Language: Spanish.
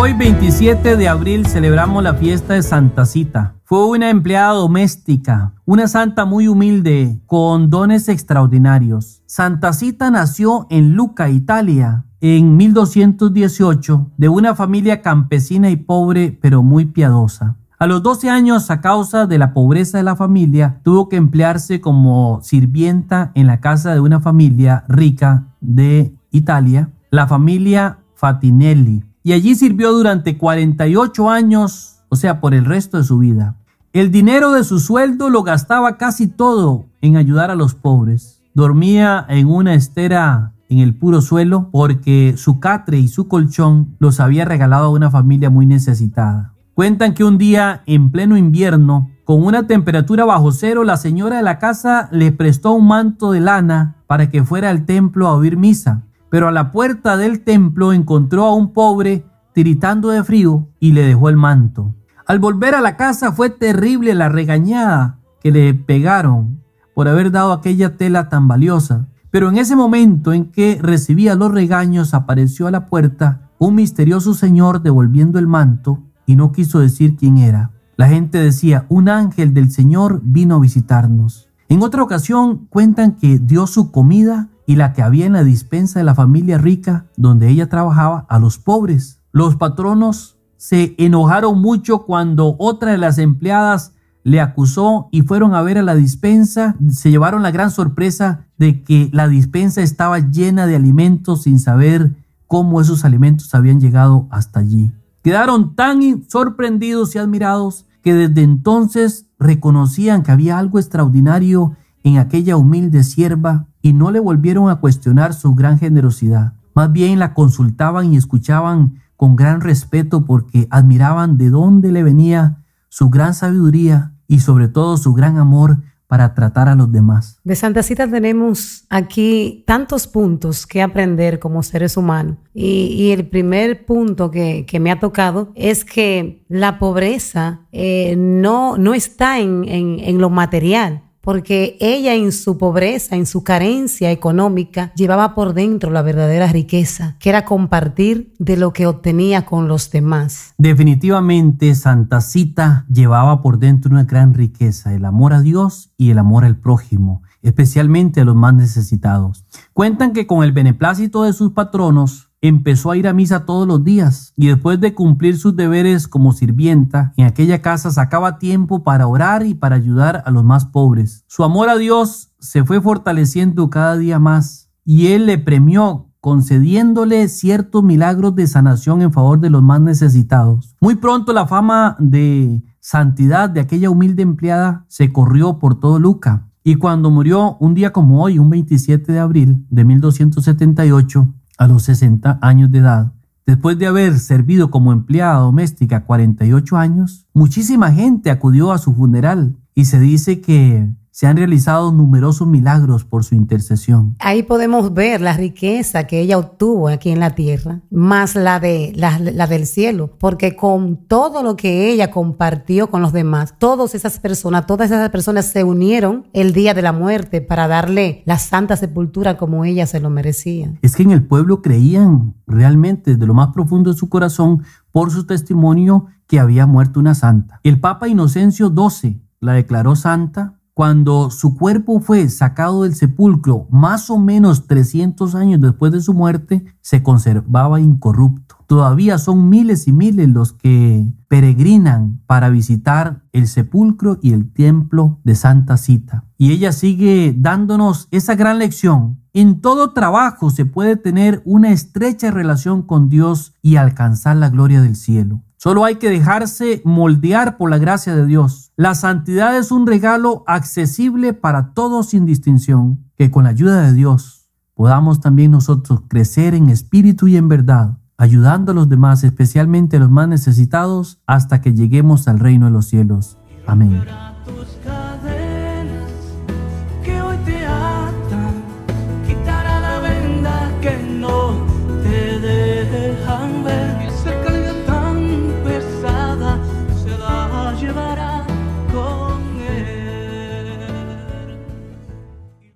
Hoy 27 de abril celebramos la fiesta de Santa Cita. Fue una empleada doméstica, una santa muy humilde, con dones extraordinarios. Santa Cita nació en Lucca, Italia, en 1218, de una familia campesina y pobre, pero muy piadosa. A los 12 años, a causa de la pobreza de la familia, tuvo que emplearse como sirvienta en la casa de una familia rica de Italia, la familia Fatinelli y allí sirvió durante 48 años, o sea, por el resto de su vida. El dinero de su sueldo lo gastaba casi todo en ayudar a los pobres. Dormía en una estera en el puro suelo porque su catre y su colchón los había regalado a una familia muy necesitada. Cuentan que un día, en pleno invierno, con una temperatura bajo cero, la señora de la casa le prestó un manto de lana para que fuera al templo a oír misa pero a la puerta del templo encontró a un pobre tiritando de frío y le dejó el manto. Al volver a la casa fue terrible la regañada que le pegaron por haber dado aquella tela tan valiosa. Pero en ese momento en que recibía los regaños apareció a la puerta un misterioso señor devolviendo el manto y no quiso decir quién era. La gente decía, un ángel del Señor vino a visitarnos. En otra ocasión cuentan que dio su comida y la que había en la dispensa de la familia rica donde ella trabajaba a los pobres. Los patronos se enojaron mucho cuando otra de las empleadas le acusó y fueron a ver a la dispensa. Se llevaron la gran sorpresa de que la dispensa estaba llena de alimentos sin saber cómo esos alimentos habían llegado hasta allí. Quedaron tan sorprendidos y admirados que desde entonces reconocían que había algo extraordinario en aquella humilde sierva y no le volvieron a cuestionar su gran generosidad. Más bien la consultaban y escuchaban con gran respeto porque admiraban de dónde le venía su gran sabiduría y sobre todo su gran amor para tratar a los demás. De Santa Cita tenemos aquí tantos puntos que aprender como seres humanos. Y, el primer punto que, me ha tocado es que la pobreza eh, no, no está en, en lo material, porque ella en su pobreza, en su carencia económica, llevaba por dentro la verdadera riqueza, que era compartir de lo que obtenía con los demás. Definitivamente, Santa Cita llevaba por dentro una gran riqueza, el amor a Dios y el amor al prójimo, especialmente a los más necesitados. Cuentan que con el beneplácito de sus patronos, empezó a ir a misa todos los días y después de cumplir sus deberes como sirvienta, en aquella casa sacaba tiempo para orar y para ayudar a los más pobres. Su amor a Dios se fue fortaleciendo cada día más y Él le premió concediéndole ciertos milagros de sanación en favor de los más necesitados. Muy pronto la fama de santidad de aquella humilde empleada se corrió por todo Luca. Y cuando murió un día como hoy, un 27 de abril de 1278, a los 60 años de edad, después de haber servido como empleada doméstica 48 años, muchísima gente acudió a su funeral y se dice que se han realizado numerosos milagros por su intercesión. Ahí podemos ver la riqueza que ella obtuvo aquí en la tierra, más la, de, la, del cielo, porque con todo lo que ella compartió con los demás, todas esas personas, todas esas personas se unieron el día de la muerte para darle la santa sepultura como ella se lo merecía. Es que en el pueblo creían realmente de lo más profundo de su corazón por su testimonio que había muerto una santa. El Papa Inocencio XII la declaró santa cuando su cuerpo fue sacado del sepulcro más o menos 300 años después de su muerte, se conservaba incorrupto. Todavía son miles y miles los que peregrinan para visitar el sepulcro y el templo de Santa Cita. Y ella sigue dándonos esa gran lección. En todo trabajo se puede tener una estrecha relación con Dios y alcanzar la gloria del cielo. Solo hay que dejarse moldear por la gracia de Dios. La santidad es un regalo accesible para todos sin distinción, que con la ayuda de Dios podamos también nosotros crecer en espíritu y en verdad, ayudando a los demás, especialmente a los más necesitados, hasta que lleguemos al reino de los cielos. Amén.